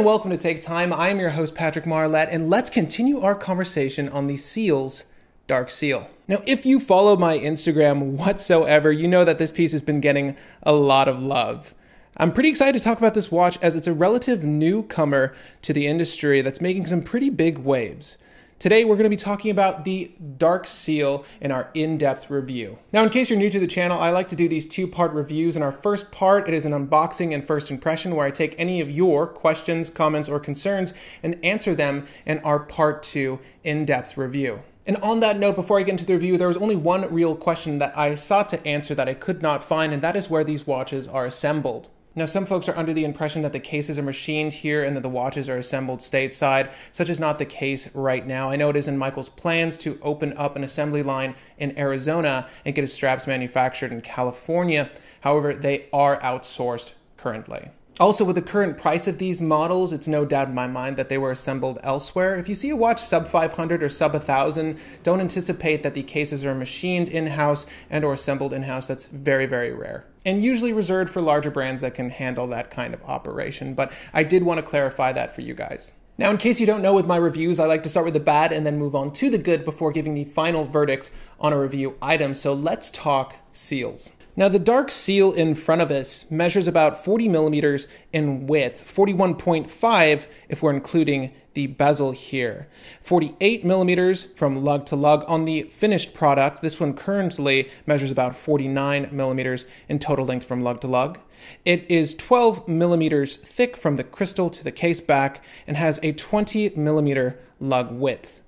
and welcome to Take Time. I am your host, Patrick Marlette, and let's continue our conversation on the SEAL's Dark Seal. Now, if you follow my Instagram whatsoever, you know that this piece has been getting a lot of love. I'm pretty excited to talk about this watch as it's a relative newcomer to the industry that's making some pretty big waves. Today, we're going to be talking about the Dark Seal in our in-depth review. Now, in case you're new to the channel, I like to do these two-part reviews. In our first part, it is an unboxing and first impression where I take any of your questions, comments, or concerns and answer them in our part two in-depth review. And on that note, before I get into the review, there was only one real question that I sought to answer that I could not find, and that is where these watches are assembled. Now, some folks are under the impression that the cases are machined here and that the watches are assembled stateside. Such is not the case right now. I know it is in Michael's plans to open up an assembly line in Arizona and get his straps manufactured in California. However, they are outsourced currently. Also, with the current price of these models, it's no doubt in my mind that they were assembled elsewhere. If you see a watch sub 500 or sub 1000, don't anticipate that the cases are machined in-house and or assembled in-house. That's very, very rare and usually reserved for larger brands that can handle that kind of operation. But I did want to clarify that for you guys. Now, in case you don't know with my reviews, I like to start with the bad and then move on to the good before giving the final verdict on a review item. So let's talk seals. Now, the dark seal in front of us measures about 40 millimeters in width, 41.5 if we're including the bezel here, 48 millimeters from lug to lug on the finished product. This one currently measures about 49 millimeters in total length from lug to lug. It is 12 millimeters thick from the crystal to the case back and has a 20 millimeter lug width.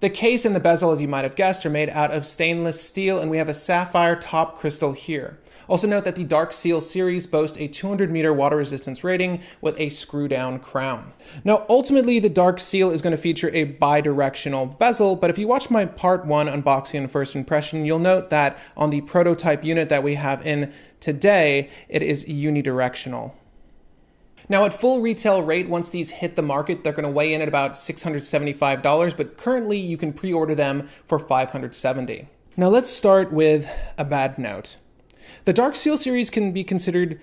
The case and the bezel, as you might have guessed, are made out of stainless steel, and we have a sapphire top crystal here. Also note that the Dark Seal series boasts a 200 meter water resistance rating with a screw down crown. Now, ultimately, the Dark Seal is going to feature a bidirectional bezel, but if you watch my part one unboxing and first impression, you'll note that on the prototype unit that we have in today, it is unidirectional. Now, at full retail rate, once these hit the market, they're going to weigh in at about $675, but currently you can pre order them for $570. Now, let's start with a bad note. The Dark Seal series can be considered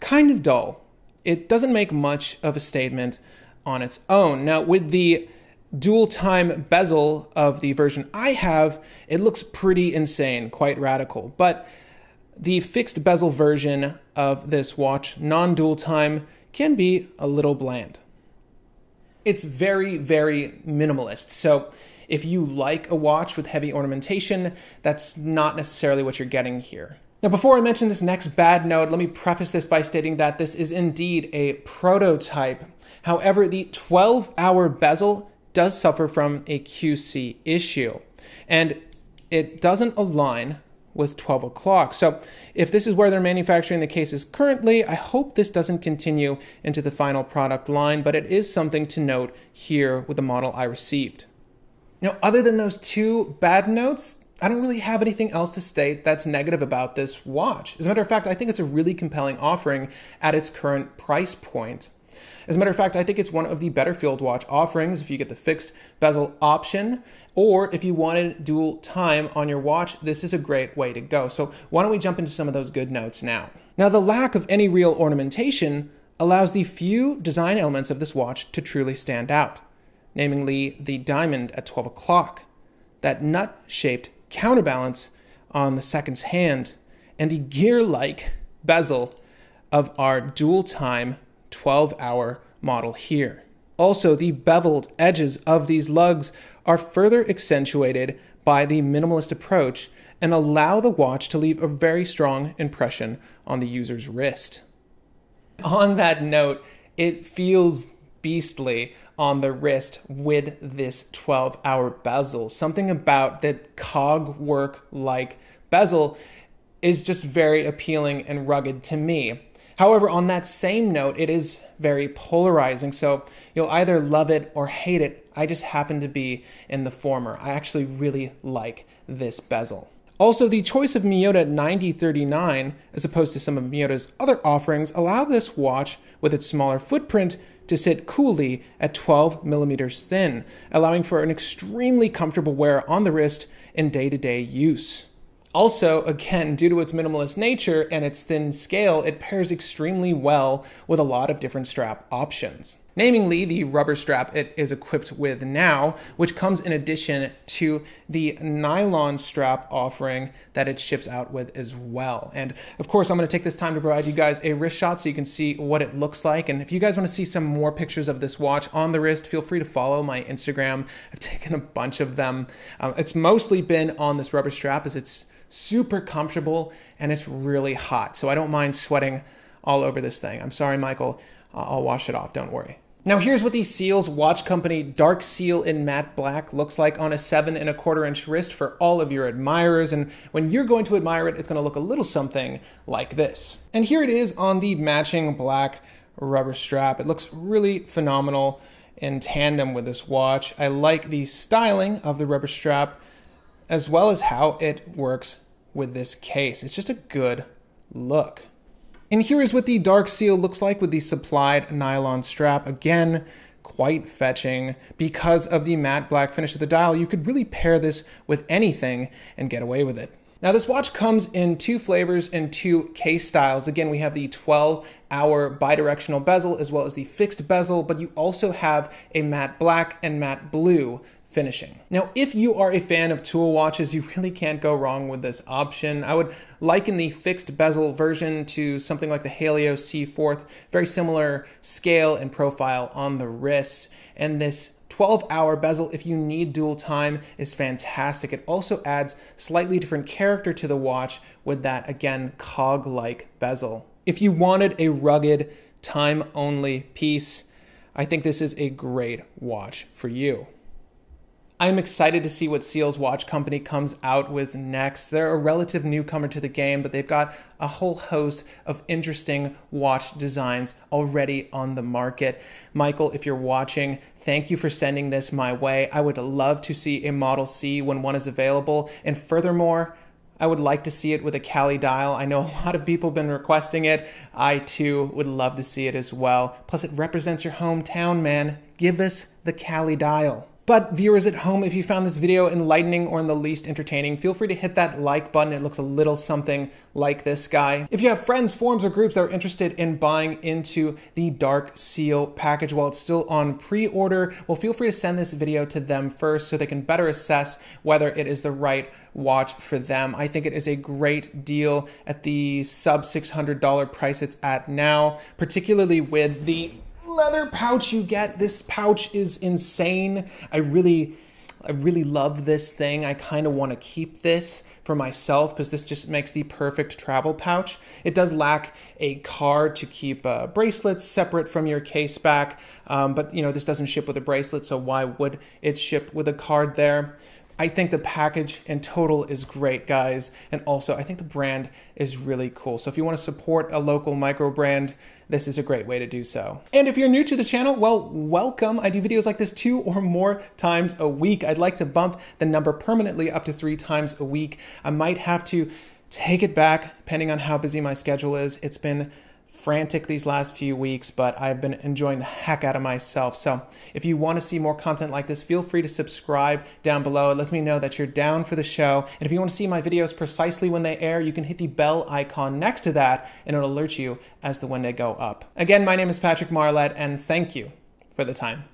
kind of dull. It doesn't make much of a statement on its own. Now, with the dual time bezel of the version I have, it looks pretty insane, quite radical. But the fixed bezel version of this watch, non-dual time, can be a little bland. It's very, very minimalist. So if you like a watch with heavy ornamentation, that's not necessarily what you're getting here. Now, before I mention this next bad note, let me preface this by stating that this is indeed a prototype. However, the 12 hour bezel does suffer from a QC issue, and it doesn't align with 12 o'clock. So, if this is where they're manufacturing the cases currently, I hope this doesn't continue into the final product line, but it is something to note here with the model I received. Now, other than those two bad notes, I don't really have anything else to state that's negative about this watch. As a matter of fact, I think it's a really compelling offering at its current price point. As a matter of fact, I think it's one of the better field watch offerings if you get the fixed bezel option, or if you wanted dual time on your watch, this is a great way to go. So why don't we jump into some of those good notes now? Now, the lack of any real ornamentation allows the few design elements of this watch to truly stand out, namely the diamond at 12 o'clock, that nut shaped counterbalance on the second's hand, and the gear like bezel of our dual time 12 hour model here. Also, the beveled edges of these lugs are further accentuated by the minimalist approach and allow the watch to leave a very strong impression on the user's wrist. On that note, it feels beastly on the wrist with this 12 hour bezel. Something about that cog work like bezel is just very appealing and rugged to me. However, on that same note, it is very polarizing. So you'll either love it or hate it. I just happen to be in the former. I actually really like this bezel. Also, the choice of Miyota 9039, as opposed to some of Miyota's other offerings, allow this watch, with its smaller footprint, to sit coolly at 12 millimeters thin, allowing for an extremely comfortable wear on the wrist in day-to-day -day use. Also, again, due to its minimalist nature and its thin scale, it pairs extremely well with a lot of different strap options namely the rubber strap it is equipped with now, which comes in addition to the nylon strap offering that it ships out with as well. And of course, I'm gonna take this time to provide you guys a wrist shot so you can see what it looks like. And if you guys wanna see some more pictures of this watch on the wrist, feel free to follow my Instagram. I've taken a bunch of them. Um, it's mostly been on this rubber strap as it's super comfortable and it's really hot. So I don't mind sweating all over this thing. I'm sorry, Michael. I'll wash it off. Don't worry. Now here's what the Seals watch company Dark Seal in matte black looks like on a seven and a quarter inch wrist for all of your admirers. And when you're going to admire it, it's gonna look a little something like this. And here it is on the matching black rubber strap. It looks really phenomenal in tandem with this watch. I like the styling of the rubber strap as well as how it works with this case. It's just a good look. And here is what the Dark Seal looks like with the supplied nylon strap. Again, quite fetching. Because of the matte black finish of the dial, you could really pair this with anything and get away with it. Now this watch comes in two flavors and two case styles. Again, we have the 12 hour bidirectional bezel as well as the fixed bezel, but you also have a matte black and matte blue finishing. Now, if you are a fan of tool watches, you really can't go wrong with this option. I would liken the fixed bezel version to something like the Helio C4, very similar scale and profile on the wrist. And this 12 hour bezel, if you need dual time, is fantastic. It also adds slightly different character to the watch with that, again, cog like bezel. If you wanted a rugged, time only piece, I think this is a great watch for you. I'm excited to see what Seals Watch Company comes out with next. They're a relative newcomer to the game, but they've got a whole host of interesting watch designs already on the market. Michael, if you're watching, thank you for sending this my way. I would love to see a Model C when one is available. And furthermore, I would like to see it with a Cali dial. I know a lot of people have been requesting it. I too would love to see it as well. Plus, it represents your hometown, man. Give us the Cali dial. But viewers at home, if you found this video enlightening or in the least entertaining, feel free to hit that like button. It looks a little something like this guy. If you have friends, forums, or groups that are interested in buying into the Dark Seal package while it's still on pre-order, well, feel free to send this video to them first so they can better assess whether it is the right watch for them. I think it is a great deal at the sub $600 price it's at now, particularly with the leather pouch you get. This pouch is insane. I really, I really love this thing. I kind of want to keep this for myself because this just makes the perfect travel pouch. It does lack a card to keep uh, bracelets separate from your case back, um, but you know this doesn't ship with a bracelet, so why would it ship with a card there? I think the package in total is great, guys. And also, I think the brand is really cool. So if you want to support a local micro brand, this is a great way to do so. And if you're new to the channel, well, welcome. I do videos like this two or more times a week. I'd like to bump the number permanently up to three times a week. I might have to take it back depending on how busy my schedule is. It's been frantic these last few weeks, but I've been enjoying the heck out of myself. So if you want to see more content like this, feel free to subscribe down below. It lets me know that you're down for the show. And if you want to see my videos precisely when they air, you can hit the bell icon next to that and it'll alert you as the when they go up. Again, my name is Patrick Marlette and thank you for the time.